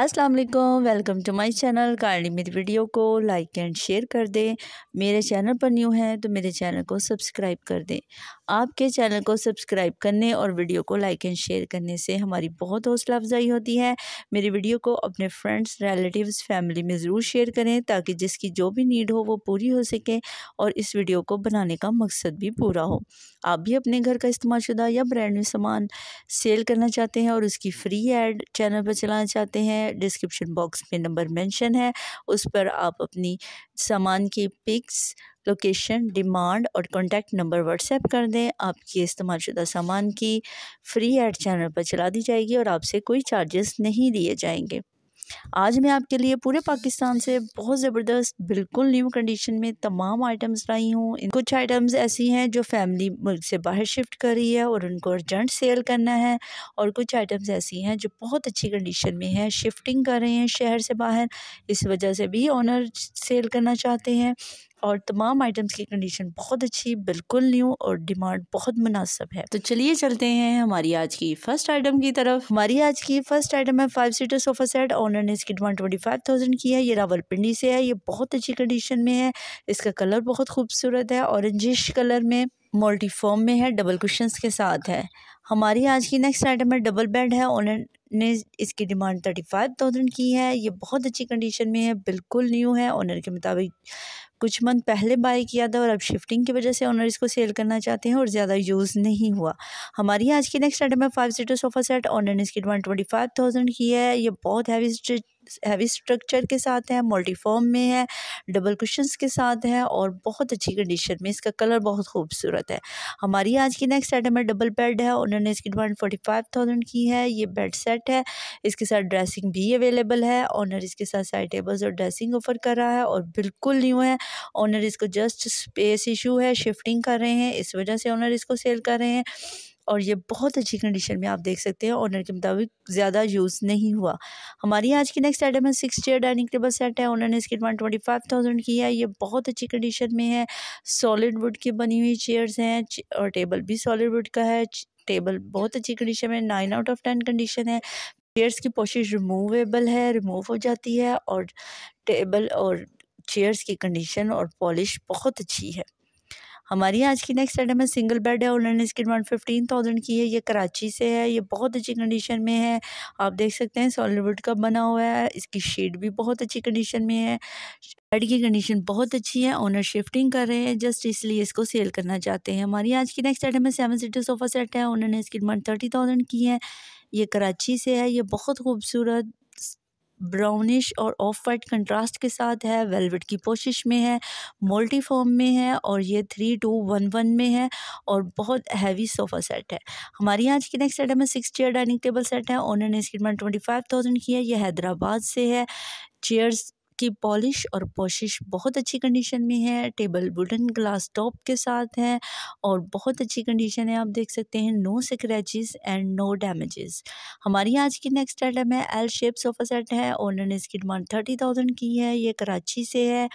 अस्सलाम वालेकुम welcome to my channel kindly मेरी वीडियो को लाइक एंड शेयर कर दें मेरे चैनल पर न्यू है तो मेरे चैनल को सब्सक्राइब कर दें आपके चैनल को सब्सक्राइब करने और वीडियो को लाइक एंड शेयर करने से हमारी बहुत हौसला अफजाई होती है मेरी वीडियो को अपने फ्रेंड्स रिलेटिव्स फैमिली में ज़रूर शेयर करें ताकि जिसकी जो भी नीड हो वो पूरी हो सके और इस वीडियो को बनाने का मकसद भी पूरा हो आप भी अपने घर का इस्तेमाल शुदा या ब्रांड में सामान सेल करना चाहते हैं और उसकी फ्री एड चैनल पर चलाना चाहते हैं डिस्क्रिप्शन बॉक्स में नंबर मेंशन है उस पर आप अपनी सामान की पिक्स लोकेशन डिमांड और कॉन्टैक्ट नंबर व्हाट्सएप कर दें आपके इस्तेमाल शुदा सामान की फ्री एड चैनल पर चला दी जाएगी और आपसे कोई चार्जेस नहीं दिए जाएंगे आज मैं आपके लिए पूरे पाकिस्तान से बहुत ज़बरदस्त बिल्कुल न्यू कंडीशन में तमाम आइटम्स लाई हूँ कुछ आइटम्स ऐसी हैं जो फैमिली मुल्क से बाहर शिफ्ट कर रही है और उनको अर्जेंट सेल करना है और कुछ आइटम्स ऐसी हैं जो बहुत अच्छी कंडीशन में हैं शिफ्टिंग कर रहे हैं शहर से बाहर इस वजह से भी ऑनर सेल करना चाहते हैं और तमाम आइटम्स की कंडीशन बहुत अच्छी बिल्कुल न्यू और डिमांड बहुत मुनासिब है तो चलिए चलते हैं हमारी आज की फर्स्ट आइटम की तरफ हमारी आज की फर्स्ट आइटम है five seater sofa set owner ने इसकी डिमांड ट्वेंटी फाइव थाउजेंड की है ये रावल पिंडी से है ये बहुत अच्छी कंडीशन में है इसका कलर बहुत खूबसूरत है औरेंजिश कलर में मल्टीफॉर्म में है डबल कुशंस के साथ है हमारी आज की नेक्स्ट आइटम है डबल बेड है ऑनर ने इसकी डिमांड थर्टी फाइव थाउजेंड की है ये बहुत अच्छी कंडीशन में है बिल्कुल न्यू है ऑनर के मुताबिक कुछ मंथ पहले बाय किया था और अब शिफ्टिंग की वजह से ऑनर इसको सेल करना चाहते हैं और ज़्यादा यूज़ नहीं हुआ हमारी आज की नेक्स्ट आइटम है five seater sofa set owner ने इसकी डिमांड ट्वेंटी फाइव थाउजेंड की है ये बहुत हैवी हैवी स्ट्रक्चर के साथ है मल्टीफॉर्म में है डबल कुशंस के साथ है और बहुत अच्छी कंडीशन में इसका कलर बहुत खूबसूरत है हमारी आज की नेक्स्ट आइटम है डबल बेड है उन्होंने इसकी डिमांड फोर्टी फाइव थाउजेंड की है ये बेड सेट है इसके साथ ड्रेसिंग भी अवेलेबल है ऑनर इसके साथ साइड टेबल्स और ड्रेसिंग ऑफर कर रहा है और बिल्कुल न्यू है ऑनर इसको जस्ट स्पेस इशू है शिफ्टिंग कर रहे हैं इस वजह से ऑनर इसको सेल कर रहे हैं और ये बहुत अच्छी कंडीशन में आप देख सकते हैं ऑनर के मुताबिक ज़्यादा यूज़ नहीं हुआ हमारी आज की नेक्स्ट आइटम है six chair dining table set है ऑनर ने इसकी डिमांड ट्वेंटी फाइव थाउजेंड की है ये बहुत अच्छी कंडीशन में है सॉलिड वुड की बनी हुई चेयर्स हैं और टेबल भी सॉलिड वुड का है टेबल बहुत अच्छी कंडीशन में nine out of ten condition है चेयर्स की पोशिश रिमूवेबल है रिमूव हो जाती है और टेबल और चेयर्स की कंडीशन और पॉलिश बहुत अच्छी है हमारी आज की नेक्स्ट आइटम है सिंगल बेड है ओलन स्किन वन फिफ्टीन थाउजेंड की है ये कराची से है ये बहुत अच्छी कंडीशन में है आप देख सकते हैं सॉलिडवुड का बना हुआ है इसकी शेड भी बहुत अच्छी कंडीशन में है बेड की कंडीशन बहुत अच्छी है ओनर शिफ्टिंग कर रहे हैं जस्ट इसलिए इसको सेल करना चाहते हैं हमारी आज की नेक्स्ट आइटम है सेवन सीटर सोफा सेट है ओनर ने इसकी डिमांड थर्टी थाउजेंड की है ये कराची से है ये बहुत खूबसूरत ब्राउनिश और ऑफ वाइट कंट्रास्ट के साथ है वेलवेट की पोशिश में है मोल्टी फॉर्म में है और ये थ्री टू वन वन में है और बहुत हैवी सोफ़ा सेट है हमारे यहाँ आज की नेक्स्ट आइटम है six chair dining table set है ऑनर ने इसकी डिमांड ट्वेंटी फाइव थाउजेंड की है ये हैदराबाद से है चेयर्स इसकी पॉलिश और पोशिश बहुत अच्छी कंडीशन में है टेबल वुडन ग्लास टॉप के साथ है और बहुत अच्छी कंडीशन है आप देख सकते हैं no scratch and no damages हमारी आज की नेक्स्ट आइटम है एल शेप सोफा सेट है ऑनर ने इसकी डिमांड थर्टी थाउजेंड की है ये कराची से है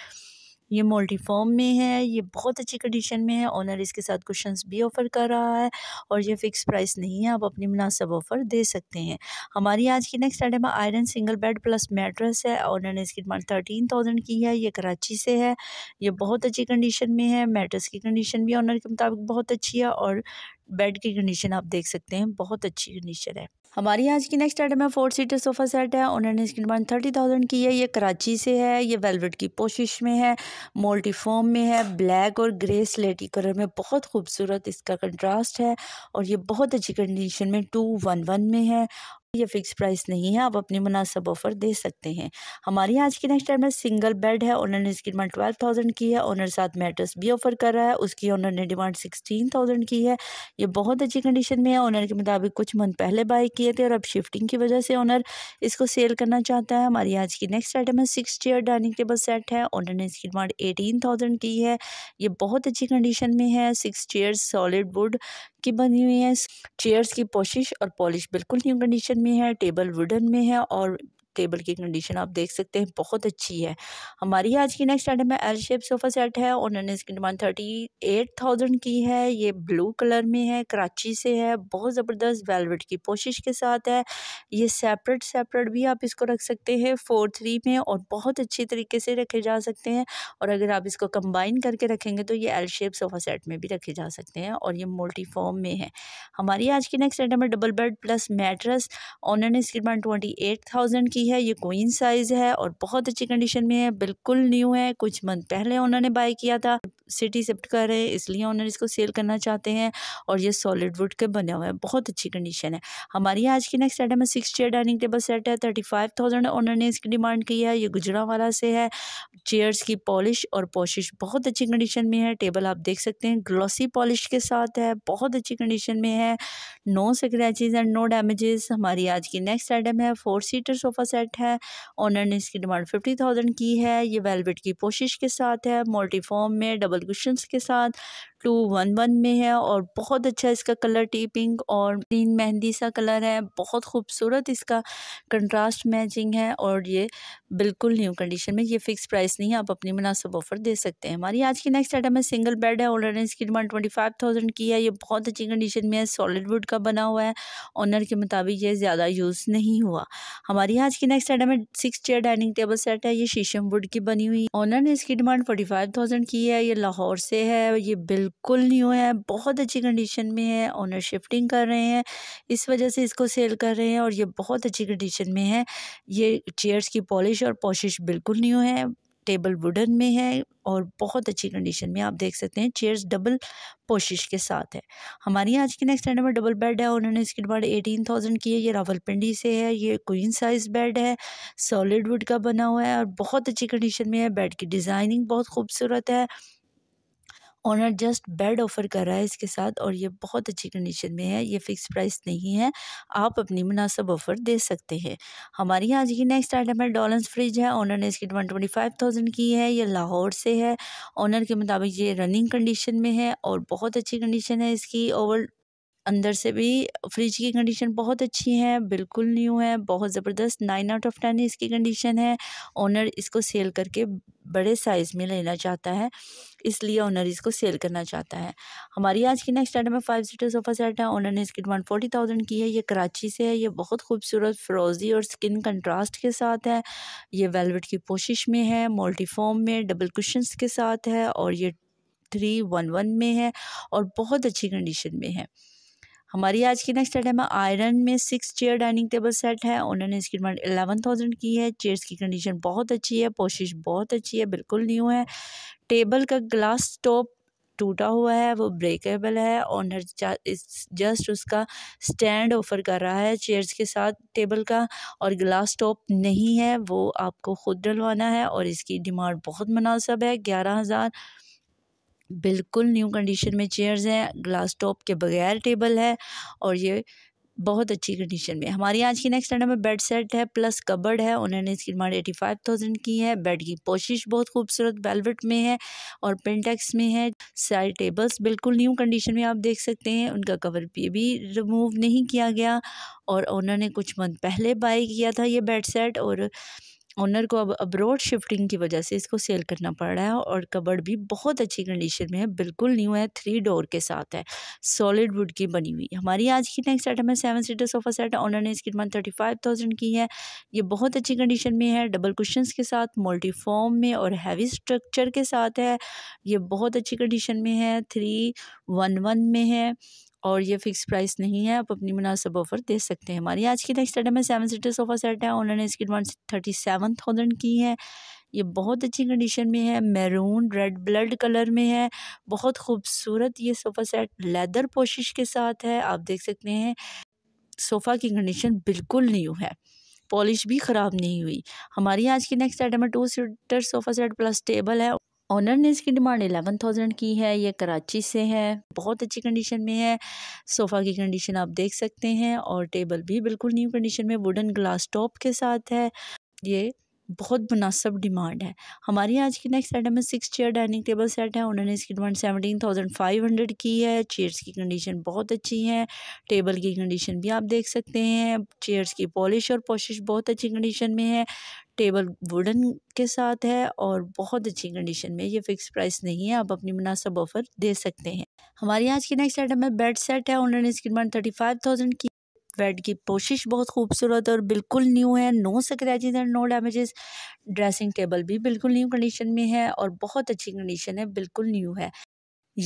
ये मोल्टीफॉर्म में है ये बहुत अच्छी कंडीशन में है ऑनर इसके साथ कुशंस भी ऑफ़र कर रहा है और ये फ़िक्स प्राइस नहीं है आप अपनी मुनासब ऑफ़र दे सकते हैं हमारी आज की next item iron single bed plus mattress है ऑनर ने इसकी डिमांड थर्टीन थाउजेंड की है ये कराची से है ये बहुत अच्छी कंडीशन में है मेट्रस की कंडीशन भी ऑनर के मुताबिक बहुत अच्छी है और बेड की कंडीशन आप देख सकते हैं बहुत अच्छी कंडीशन है हमारी आज की नेक्स्ट आइटम है फोर सीटर सोफ़ा सेट है उन्होंने इसकी डिमांड थर्टी थाउजेंड की है ये कराची से है ये वेलवेट की पोशिश में है मोल्टीफॉर्म में है ब्लैक और ग्रे स्लेटी कलर में बहुत खूबसूरत इसका कंट्रास्ट है और ये बहुत अच्छी कंडीशन में टू वन वन में है ये फिक्स प्राइस नहीं है आप अपनी मुनासब ऑफ़र दे सकते हैं हमारे यहाँ आज की नेक्स्ट टाइम में सिंगल बेड है ओनर ने इसकी डिमांड ट्वेल्व थाउजेंड की है ओनर साथ मैट्रस भी ऑफर कर रहा है उसकी ओनर ने डिमांड सिक्सटीन थाउजेंड की है ये बहुत अच्छी कंडीशन में है ऑनर के मुताबिक कुछ मंथ पहले बाई किए थे और अब शिफ्टिंग की वजह से ओनर इसको सेल करना चाहता है हमारे आज की नेक्स्ट आइटम है six chair dining table set है ओनर ने इसकी डिमांड एटीन थाउजेंड की है ये बहुत अच्छी कंडीशन में है सिक्स चेयर सॉलिड वुड की बनी हुई है चेयर्स की पोशिश और पॉलिश बिल्कुल न्यू कंडीशन में है टेबल वुडन में है और टेबल की कंडीशन आप देख सकते हैं बहुत अच्छी है हमारी आज की नेक्स्ट आइटम है एल शेप सोफ़ा सेट है उन्होंने इसकी डिमांड थर्टी एट थाउजेंड की है ये ब्लू कलर में है कराची से है बहुत ज़बरदस्त वेलवेट की कोशिश के साथ है ये सेपरेट सेपरेट भी आप इसको रख सकते हैं फोर थ्री में और बहुत अच्छी तरीके से रखे जा सकते हैं और अगर आप इसको कंबाइन करके रखेंगे तो ये एल शेप सोफ़ा सेट में भी रखे जा सकते हैं और ये मल्टीफॉर्म में है हमारी आज की नेक्स्ट आइटम है double bed plus mattress owner ने इसकी डिमांड ट्वेंटी एट थाउजेंड की की है ये कोइन साइज़ है और बहुत अच्छी कंडीशन में है बिल्कुल न्यू है कुछ मंथ पहले उन्होंने बाय किया था सिटी शिफ्ट कर रहे हैं इसलिए ऑनर इसको सेल करना चाहते हैं और ये सॉलिड वुड के बने हुए हैं बहुत अच्छी कंडीशन है हमारी यहाँ आज की नेक्स्ट आइटम है six chair dining table set है थर्टी फाइव थाउजेंड ऑनर ने इसकी डिमांड की है ये गुजरावाला से है चेयर्स की पॉलिश और पॉशिश बहुत अच्छी कंडीशन में है टेबल आप देख सकते हैं ग्लॉसी पॉलिश के साथ है बहुत अच्छी कंडीशन में है no scratches and no damages हमारी आज की नेक्स्ट आइटम है फोर सीटर सोफ़ा सेट है ऑनर ने इसकी डिमांड फिफ्टी थाउजेंड की है ये वेलवेट की पोशिश के साथ है मोल्टीफॉर्म में डबल डबल क्वेश्चन के साथ टू वन वन में है और बहुत अच्छा इसका कलर टीपिंग और ग्रीन मेहंदी सा कलर है बहुत खूबसूरत इसका कंट्रास्ट मैचिंग है और ये बिल्कुल न्यू कंडीशन में ये फिक्स प्राइस नहीं है आप अपनी मुनासब ऑफर दे सकते हैं हमारी आज की नेक्स्ट आइटम है सिंगल बेड है ऑलरेडी इसकी डिमांड ट्वेंटी फाइव थाउजेंड की है ये बहुत अच्छी कंडीशन में है सॉलिड वुड का बना हुआ है ऑनर के मुताबिक ये ज़्यादा यूज़ नहीं हुआ हमारी आज की नेक्स्ट आइटम है six chair dining table set है ये शीशम वुड की बनी हुई ऑनर ने इसकी डिमांड फोर्टी फाइव थाउजेंड की है ये लाहौर से है ये बिल्कुल बिल्कुल न्यू है बहुत अच्छी कंडीशन में है ऑनर शिफ्टिंग कर रहे हैं इस वजह से इसको सेल कर रहे हैं और ये बहुत अच्छी कंडीशन में है ये चेयर्स की पॉलिश और पॉशिश बिल्कुल न्यू है टेबल वुडन में है और बहुत अच्छी कंडीशन में आप देख सकते हैं चेयर्स डबल पोशिश के साथ है हमारी आज की नेक्स्ट में डबल बेड है उन्होंने इसकी डिमांड एटीन थाउजेंड की है ये रावलपिंडी से है ये क्वीन साइज बेड है सॉलिड वुड का बना हुआ है और बहुत अच्छी कंडीशन में है बेड की डिज़ाइनिंग बहुत खूबसूरत है ऑनर जस्ट बेड ऑफ़र कर रहा है इसके साथ और ये बहुत अच्छी कंडीशन में है ये फ़िक्स प्राइस नहीं है आप अपनी मुनासब ऑफ़र दे सकते हैं हमारी यहाँ की नेक्स्ट आइटम है डॉलेंस फ्रिज है ऑनर ने इसकी वन ट्वेंटी फाइव थाउजेंड की है ये लाहौर से है ऑनर के मुताबिक ये रनिंग कंडीशन में है और बहुत अच्छी कंडीशन है इसकी ओवर अंदर से भी फ्रिज की कंडीशन बहुत अच्छी है बिल्कुल न्यू है बहुत ज़बरदस्त नाइन आउट ऑफ टेन इसकी कंडीशन है ओनर इसको सेल करके बड़े साइज़ में लेना चाहता है इसलिए ओनर इसको सेल करना चाहता है हमारी आज की नेक्स्ट आइटम में फाइव सीटर सोफ़ा सेट है ओनर ने इसकी डिमांड फोर्टी थाउजेंड की है ये कराची से है ये बहुत खूबसूरत फ्रोज़ी और स्किन कंट्रास्ट के साथ है ये वेलवेट की पोशिश में है मोल्टीफॉर्म में डबल कुशंस के साथ है और ये थ्री वन वन में है और बहुत अच्छी कंडीशन में है हमारी आज की नेक्स्ट आइटम है आयरन में six chair dining table set है उन्होंने इसकी डिमांड एलेवन थाउजेंड की है चेयर्स की कंडीशन बहुत अच्छी है पोशिश बहुत अच्छी है बिल्कुल न्यू है टेबल का ग्लास टॉप टूटा हुआ है वो ब्रेकेबल है ऑनर जस्ट उसका स्टैंड ऑफर कर रहा है चेयर्स के साथ टेबल का और ग्लास टॉप नहीं है वो आपको खुद डलवाना है और इसकी डिमांड बहुत मुनासब है ग्यारह हज़ार बिल्कुल न्यू कंडीशन में चेयर्स हैं ग्लास टॉप के बगैर टेबल है और ये बहुत अच्छी कंडीशन में हमारी आज की नेक्स्ट आइटम में बेड सेट है प्लस कबर्ड है उन्होंने इसकी डिमांड एटी फाइव थाउजेंड की है बेड की पोशिश बहुत खूबसूरत वेलवेट में है और पेंटेक्स में है साइड टेबल्स बिल्कुल न्यू कंडीशन में आप देख सकते हैं उनका कवर पे भी रिमूव नहीं किया गया और उन्होंने कुछ मंथ पहले बाई किया था ये बेड सेट और ओनर को अब अब्रोड शिफ्टिंग की वजह से इसको सेल करना पड़ रहा है और कबर्ड भी बहुत अच्छी कंडीशन में है बिल्कुल न्यू है थ्री डोर के साथ है सॉलिड वुड की बनी हुई हमारी आज की नेक्स्ट आइटम है seven seater sofa set owner ने इसकी डिमांड थर्टी फाइव थाउजेंड की है ये बहुत अच्छी कंडीशन में है डबल क्वेश्चन के साथ मल्टीफॉर्म में और हैवी स्ट्रक्चर के साथ है ये बहुत अच्छी कंडीशन में है थ्री वन वन में है और ये फिक्स प्राइस नहीं है आप अपनी मुनासब ऑफ़र दे सकते हैं हमारी आज की नेक्स्ट आइटम है सेवन सीटर सोफ़ा सेट है उन्होंने इसकी डिमांड थर्टी सेवन थाउजेंड की है ये बहुत अच्छी कंडीशन में है मैरून रेड ब्लड कलर में है बहुत खूबसूरत ये सोफ़ा सेट लेदर पोशिश के साथ है आप देख सकते हैं सोफ़ा की कंडीशन बिल्कुल न्यू है पॉलिश भी ख़राब नहीं हुई हमारी आज की नेक्स्ट आइटम है two seater sofa set plus table है ऑनर ने इसकी डिमांड एलेवन थाउजेंड की है ये कराची से है बहुत अच्छी कंडीशन में है सोफ़ा की कंडीशन आप देख सकते हैं और टेबल भी बिल्कुल न्यू कंडीशन में वुडन ग्लास टॉप के साथ है ये बहुत मुनासब डिमांड है हमारी आज की नेक्स्ट आइटम में six chair dining table set है उन्होंने इसकी demand seventeen thousand five hundred की है चेयर्स की कंडीशन बहुत अच्छी है टेबल की कंडीशन भी आप देख सकते हैं चेयर्स की पॉलिश और पोशिश बहुत अच्छी कंडीशन में है टेबल वुडन के साथ है और बहुत अच्छी कंडीशन में ये फिक्स प्राइस नहीं है आप अपनी मुनासब ऑफ़र दे सकते हैं हमारे यहाँ आज की नेक्स्ट आइटम है बेड सेट है ऑनलाइन इसकी डिमांड थर्टी फाइव थाउजेंड की बेड की पोशिश बहुत खूबसूरत और बिल्कुल न्यू है no scratches and no damages dressing table भी बिल्कुल न्यू कंडीशन में है और बहुत अच्छी कंडीशन है बिल्कुल न्यू है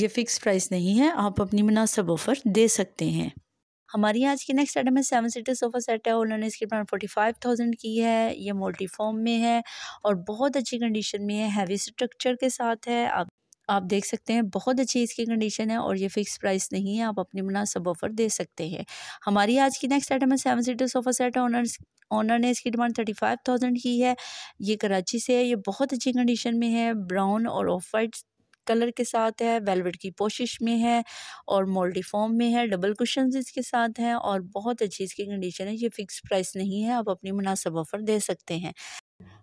ये फ़िक्स प्राइस नहीं है आप अपनी मुनासब ऑफ़र दे सकते हैं हमारी आज की नेक्स्ट आइटम है सेवन सीटर सोफ़ा सेट है उन्होंने इसकी प्राइस फोर्टी फाइव थाउजेंड की है ये फॉर्म में है और बहुत अच्छी कंडीशन में है हैवी स्ट्रक्चर के साथ है आप आप देख सकते हैं बहुत अच्छी इसकी कंडीशन है और ये फ़िक्स प्राइस नहीं है आप अपनी मुनासब ऑफ़र दे सकते हैं हमारी आज की नेक्स्ट आइटम है सेवन सीटर सोफ़ा सेट है ऑनर्स ऑनर ने इसकी डिमांड थर्टी फाइव थाउजेंड की है ये कराची से है ये बहुत अच्छी कंडीशन में है ब्राउन और ऑफ वाइट कलर के साथ है वेलवेट की पोशिश में है और मोल्डी फॉर्म में है डबल कुशन इसके साथ हैं और बहुत अच्छी इसकी कंडीशन है ये फ़िक्स प्राइस नहीं है आप अपनी मुनासब ऑफ़र दे सकते हैं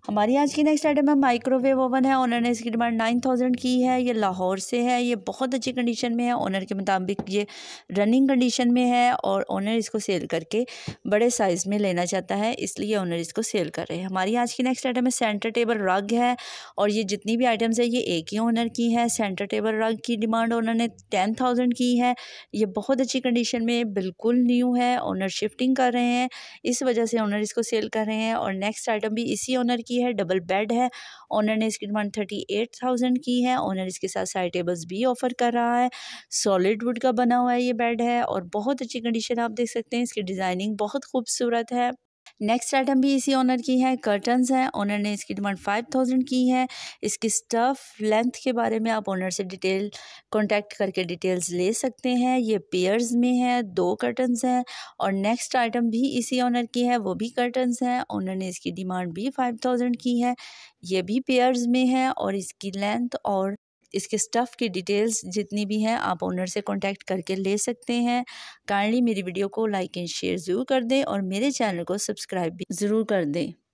हमारी आज की नेक्स्ट आइटम है माइक्रोवेव ओवन है ओनर ने इसकी डिमांड नाइन थाउजेंड की है ये लाहौर से है ये बहुत अच्छी कंडीशन में है ऑनर के मुताबिक ये रनिंग कंडीशन में है और ऑनर इसको सेल करके बड़े साइज़ में लेना चाहता है इसलिए ऑनर इसको सेल कर रहे हैं हमारी आज की नेक्स्ट आइटम है सेंटर टेबल रग है और ये जितनी भी आइटम्स है ये एक ही ऑनर की है सेंटर टेबल रग की डिमांड ओनर ने टेन थाउजेंड की है ये बहुत अच्छी कंडीशन में बिल्कुल न्यू है ओनर शिफ्टिंग कर रहे हैं इस वजह से ऑनर इसको सेल कर रहे हैं और नेक्स्ट आइटम भी इसी ओनर की की है डबल बेड है ऑनर ने इसकी डिमांड थर्टी एट थाउजेंड की है ऑनर इसके साथ साइड टेबल्स भी ऑफ़र कर रहा है सॉलिड वुड का बना हुआ ये बेड है और बहुत अच्छी कंडीशन आप देख सकते हैं इसकी डिज़ाइनिंग बहुत खूबसूरत है नेक्स्ट आइटम भी इसी ऑनर की है कर्टन्स हैं ऑनर ने इसकी डिमांड फाइव थाउजेंड की है इसकी स्टफ़ लेंथ के बारे में आप ऑनर से डिटेल कॉन्टैक्ट करके डिटेल्स ले सकते हैं ये पेयर्स में है दो कर्टन्स हैं और नेक्स्ट आइटम भी इसी ऑनर की है वो भी कर्टन्स हैं ऑनर ने इसकी डिमांड भी फाइव थाउजेंड की है ये भी पेयर्स में है और इसकी लेंथ और इसके स्टफ़ की डिटेल्स जितनी भी हैं आप ओनर से कॉन्टैक्ट करके ले सकते हैं काइंडली मेरी वीडियो को लाइक एंड शेयर ज़रूर कर दें और मेरे चैनल को सब्सक्राइब भी ज़रूर कर दें